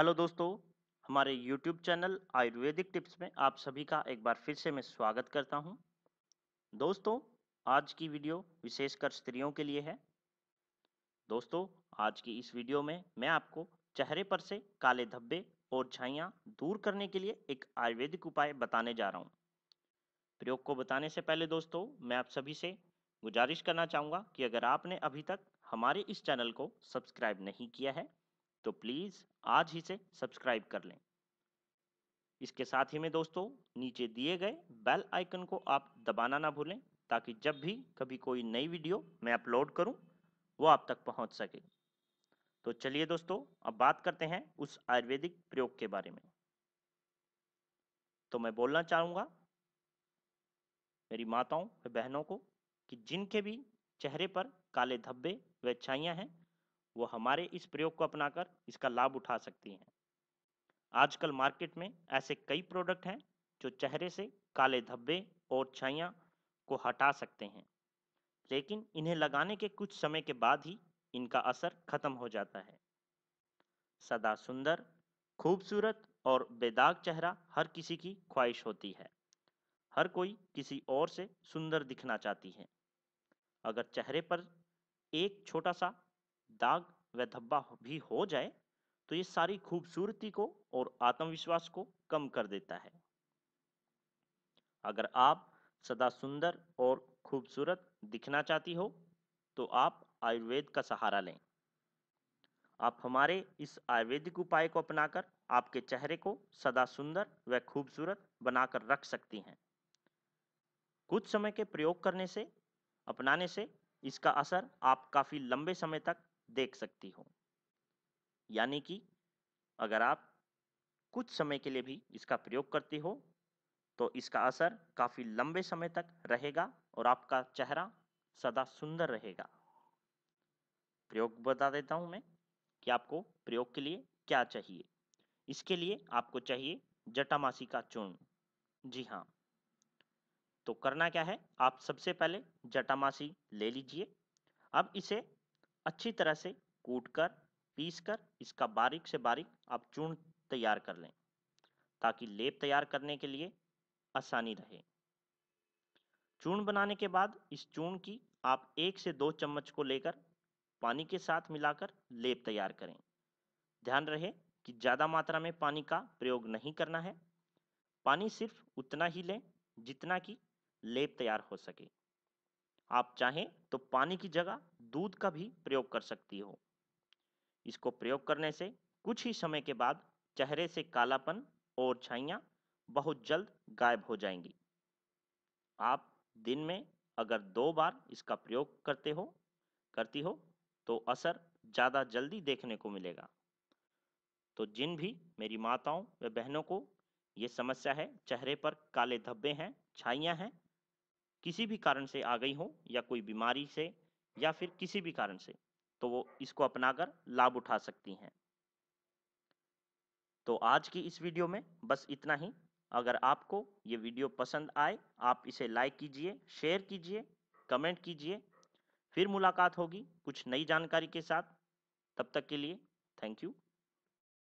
Hello दोस्तों हमारे YouTube channel Ayurvedic tips में आप सभी का एक बार फिर से मैं स्वागत करता हूं। दोस्तों आज की वीडियो विशेषकर स्त्रियों के लिए है दोस्तों आज की इस वीडियो में मैं आपको चेहरे पर से काले धब्बे और छाइयाँ दूर करने के लिए एक आयुर्वेदिक उपाय बताने जा रहा हूँ प्रयोग को बताने से पहले दोस्तों मैं आप सभी से गुजारिश करना चाहूँगा कि अगर आपने अभी तक हमारे इस चैनल को सब्सक्राइब नहीं किया है तो प्लीज़ आज ही से सब्सक्राइब कर लें इसके साथ ही में दोस्तों नीचे दिए गए बेल आइकन को आप दबाना ना भूलें ताकि जब भी कभी कोई नई वीडियो मैं अपलोड करूं वो आप तक पहुंच सके तो चलिए दोस्तों अब बात करते हैं उस आयुर्वेदिक प्रयोग के बारे में तो मैं बोलना चाहूंगा मेरी माताओं व बहनों को कि जिनके भी चेहरे पर काले धब्बे व छाइयाँ हैं वो हमारे इस प्रयोग को अपनाकर इसका लाभ उठा सकती हैं आजकल मार्केट में ऐसे कई प्रोडक्ट हैं जो चेहरे से काले धब्बे और छाइयाँ को हटा सकते हैं लेकिन इन्हें लगाने के कुछ समय के बाद ही इनका असर खत्म हो जाता है सदा सुंदर खूबसूरत और बेदाग चेहरा हर किसी की ख्वाहिश होती है हर कोई किसी और से सुंदर दिखना चाहती है अगर चेहरे पर एक छोटा सा दाग व धब्बा भी हो जाए तो ये सारी खूबसूरती को और आत्मविश्वास को कम कर देता है अगर आप सदा सुंदर और खूबसूरत दिखना चाहती हो तो आप आयुर्वेद का सहारा लें आप हमारे इस आयुर्वेदिक उपाय को अपनाकर आपके चेहरे को सदा सुंदर व खूबसूरत बनाकर रख सकती हैं कुछ समय के प्रयोग करने से अपनाने से इसका असर आप काफ़ी लंबे समय तक देख सकती हो यानी कि अगर आप कुछ समय के लिए भी इसका प्रयोग करती हो तो इसका असर काफ़ी लंबे समय तक रहेगा और आपका चेहरा सदा सुंदर रहेगा प्रयोग बता देता हूं मैं कि आपको प्रयोग के लिए क्या चाहिए इसके लिए आपको चाहिए जटामासी का चूर्ण जी हाँ तो करना क्या है आप सबसे पहले जटामासी ले लीजिए अब इसे अच्छी तरह से कूट कर पीस कर इसका बारीक से बारीक आप चूर्ण तैयार कर लें ताकि लेप तैयार करने के लिए आसानी रहे चूर्ण बनाने के बाद इस चूर्ण की आप एक से दो चम्मच को लेकर पानी के साथ मिलाकर लेप तैयार करें ध्यान रहे कि ज़्यादा मात्रा में पानी का प्रयोग नहीं करना है पानी सिर्फ उतना ही लें जितना कि लेप तैयार हो सके आप चाहें तो पानी की जगह दूध का भी प्रयोग कर सकती हो इसको प्रयोग करने से कुछ ही समय के बाद चेहरे से कालापन और छाइयाँ बहुत जल्द गायब हो जाएंगी आप दिन में अगर दो बार इसका प्रयोग करते हो करती हो तो असर ज़्यादा जल्दी देखने को मिलेगा तो जिन भी मेरी माताओं व बहनों को ये समस्या है चेहरे पर काले धब्बे हैं छाइयाँ हैं किसी भी कारण से आ गई हो या कोई बीमारी से या फिर किसी भी कारण से तो वो इसको अपनाकर लाभ उठा सकती हैं तो आज की इस वीडियो में बस इतना ही अगर आपको ये वीडियो पसंद आए आप इसे लाइक कीजिए शेयर कीजिए कमेंट कीजिए फिर मुलाकात होगी कुछ नई जानकारी के साथ तब तक के लिए थैंक यू